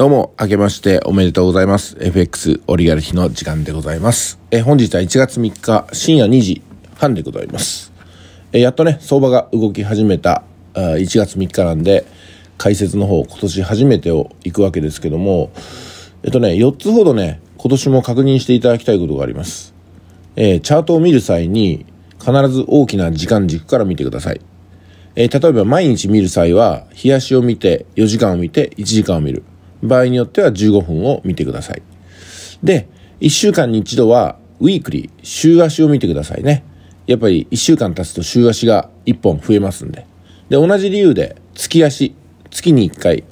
どうも、明けましておめでとうございます。FX オリガルヒの時間でございます。え、本日は1月3日深夜2時半でございます。え、やっとね、相場が動き始めたあ1月3日なんで、解説の方、今年初めてを行くわけですけども、えっとね、4つほどね、今年も確認していただきたいことがあります。えチャートを見る際に、必ず大きな時間軸から見てください。え例えば毎日見る際は、日足を見て、4時間を見て、1時間を見る。場合によっては15分を見てください。で、1週間に1度は、ウィークリー、週足を見てくださいね。やっぱり1週間経つと週足が1本増えますんで。で、同じ理由で、月足、月に1回、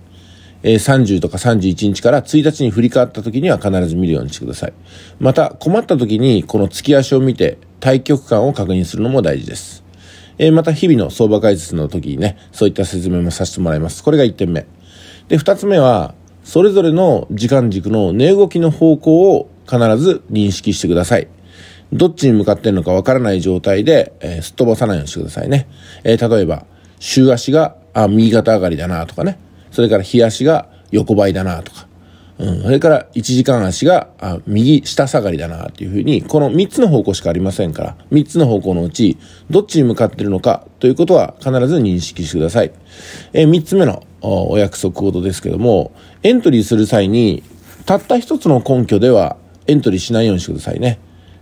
えー、30とか31日から1日に振り返った時には必ず見るようにしてください。また、困った時にこの月足を見て、対局感を確認するのも大事です。えー、また、日々の相場解説の時にね、そういった説明もさせてもらいます。これが1点目。で、2つ目は、それぞれの時間軸の値動きの方向を必ず認識してください。どっちに向かってんのかわからない状態で、えー、すっ飛ばさないようにしてくださいね。えー、例えば、週足が、あ、右肩上がりだなとかね。それから日足が横ばいだなとか。うん、それから1時間足があ右下下がりだなっていうふうに、この3つの方向しかありませんから、3つの方向のうち、どっちに向かってるのかということは必ず認識してください。えー、3つ目のお約束事ですけども、エントリーする際に、たった一つの根拠ではエントリーしないようにしてくださいね。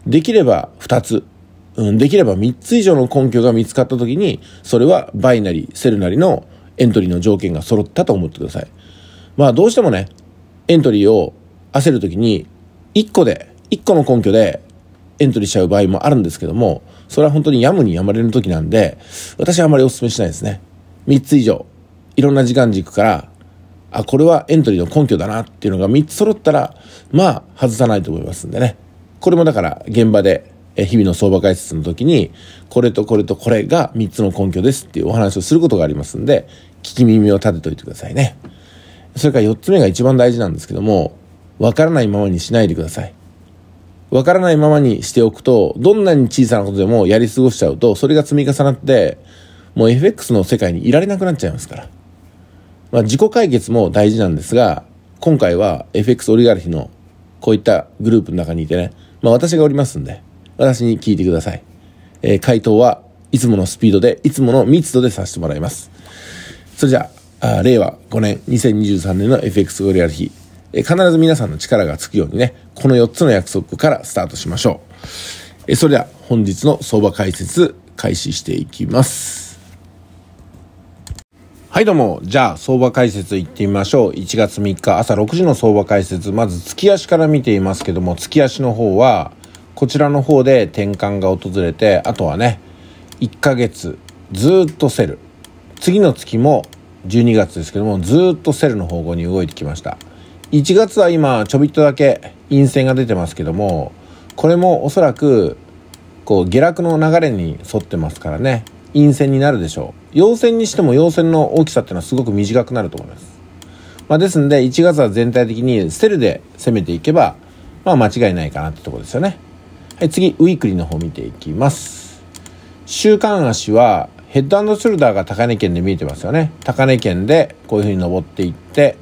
できれば二つ。うん、できれば3つ以上の根拠が見つかった時に、それはバイなりセルなりのエントリーの条件が揃ったと思ってください。まあどうしてもね、エントリーを焦る時に、1個で、1個の根拠でエントリーしちゃう場合もあるんですけども、それは本当にやむにやまれる時なんで、私はあまりお勧めしないですね。3つ以上、いろんな時間軸からあ、これはエントリーの根拠だなっていうのが3つ揃ったら、まあ、外さないと思いますんでね。これもだから、現場で、日々の相場解説の時に、これとこれとこれが3つの根拠ですっていうお話をすることがありますんで、聞き耳を立てといてくださいね。それから4つ目が一番大事なんですけども、わからないままにしないでください。わからないままにしておくと、どんなに小さなことでもやり過ごしちゃうと、それが積み重なって、もう FX の世界にいられなくなっちゃいますから。まあ、自己解決も大事なんですが、今回は FX オリガルヒのこういったグループの中にいてね、まあ、私がおりますんで、私に聞いてください。えー、回答はいつものスピードで、いつもの密度でさせてもらいます。それじゃあ、あ令和5年2023年の FX オリガルヒ、えー、必ず皆さんの力がつくようにね、この4つの約束からスタートしましょう。えー、それでは本日の相場解説開始していきます。はいどうも。じゃあ、相場解説いってみましょう。1月3日朝6時の相場解説。まず、月足から見ていますけども、月足の方は、こちらの方で転換が訪れて、あとはね、1ヶ月ずっとセル。次の月も12月ですけども、ずっとセルの方向に動いてきました。1月は今、ちょびっとだけ陰線が出てますけども、これもおそらく、こう、下落の流れに沿ってますからね、陰線になるでしょう。陽線にしても陽線の大きさっていうのはすごく短くなると思います。まあ、ですので、1月は全体的にセルで攻めていけば、まあ、間違いないかなってとこですよね。はい、次、ウィークリーの方見ていきます。週刊足は、ヘッドショルダーが高値圏で見えてますよね。高値圏で、こういう風に登っていって、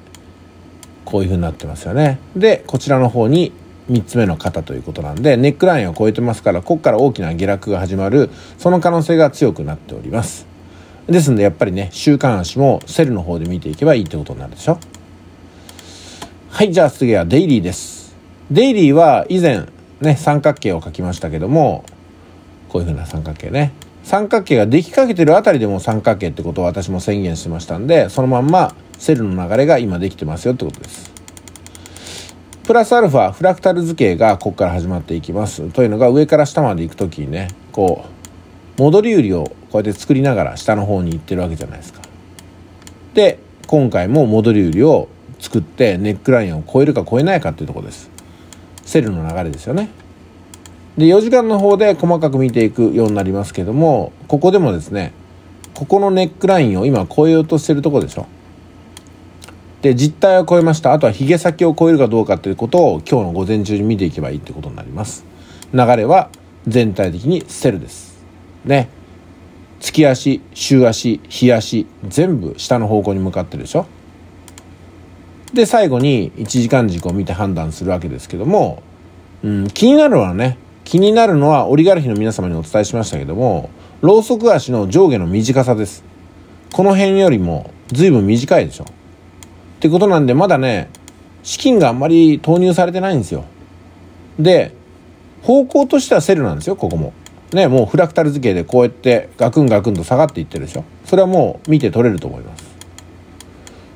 こういう風になってますよね。で、こちらの方に3つ目の肩ということなんで、ネックラインを超えてますから、ここから大きな下落が始まる、その可能性が強くなっております。ですんでやっぱりね週刊足もセルの方で見ていけばいいってことになるでしょはいじゃあ次はデイリーですデイリーは以前ね三角形を書きましたけどもこういうふうな三角形ね三角形ができかけてるあたりでも三角形ってことを私も宣言しましたんでそのまんまセルの流れが今できてますよってことですプラスアルファフラクタル図形がここから始まっていきますというのが上から下まで行く時にねこう戻り売りをこうやって作りながら下の方に行ってるわけじゃないですか。で今回も戻り売りを作ってネックラインを超えるか超えないかっていうとこです。セルの流れですよね。で4時間の方で細かく見ていくようになりますけどもここでもですねここのネックラインを今超えようとしてるとこでしょ。で実態を超えましたあとは髭先を超えるかどうかということを今日の午前中に見ていけばいいってことになります。流れは全体的にセルです。ね月足週足日足全部下の方向に向かってるでしょで最後に1時間軸を見て判断するわけですけども、うん、気になるのはね気になるのはオリガルヒの皆様にお伝えしましたけどもロウソク足の上下の短さですこの辺よりも随分短いでしょってことなんでまだね資金があんまり投入されてないんですよで方向としてはセルなんですよここもね、もうフラクタル図形でこうやってガクンガクンと下がっていってるでしょそれはもう見て取れると思います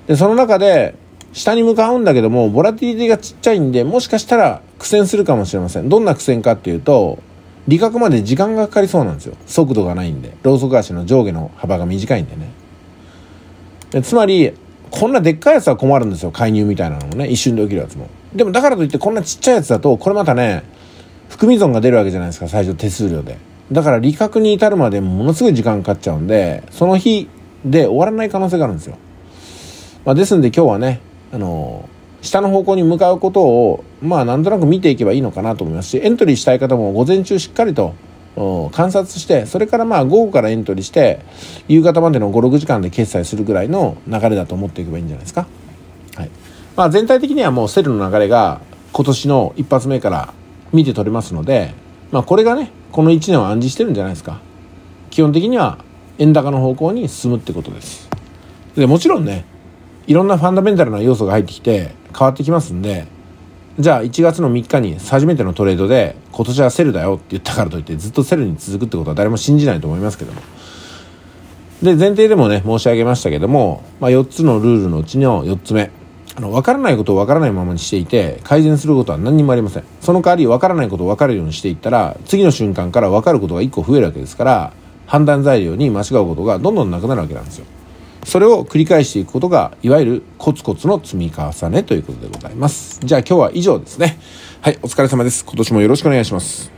でその中で下に向かうんだけどもボラティリティがちっちゃいんでもしかしたら苦戦するかもしれませんどんな苦戦かっていうと理覚まで時間がかかりそうなんですよ速度がないんでローソク足の上下の幅が短いんでねでつまりこんなでっかいやつは困るんですよ介入みたいなのもね一瞬で起きるやつもでもだからといってこんなちっちゃいやつだとこれまたね含み損が出るわけじゃないですか最初手数料でだから利確に至るまでものすごい時間かかっちゃうんでその日で終わらない可能性があるんですよ、まあ、ですんで今日はねあの下の方向に向かうことをまあなんとなく見ていけばいいのかなと思いますしエントリーしたい方も午前中しっかりと観察してそれからまあ午後からエントリーして夕方までの56時間で決済するぐらいの流れだと思っていけばいいんじゃないですか、はいまあ、全体的にはもうセルの流れが今年の一発目から見て取れますので、まあ、これがねこの1年を暗示してるんじゃないですか基本的には円高の方向に進むってことですでもちろんねいろんなファンダメンタルな要素が入ってきて変わってきますんでじゃあ1月の3日に初めてのトレードで今年はセルだよって言ったからといってずっとセルに続くってことは誰も信じないと思いますけどもで前提でもね申し上げましたけども、まあ、4つのルールのうちの4つ目あの、わからないことをわからないままにしていて、改善することは何にもありません。その代わり、わからないことをわかるようにしていったら、次の瞬間からわかることが1個増えるわけですから、判断材料に間違うことがどんどんなくなるわけなんですよ。それを繰り返していくことが、いわゆるコツコツの積み重ねということでございます。じゃあ今日は以上ですね。はい、お疲れ様です。今年もよろしくお願いします。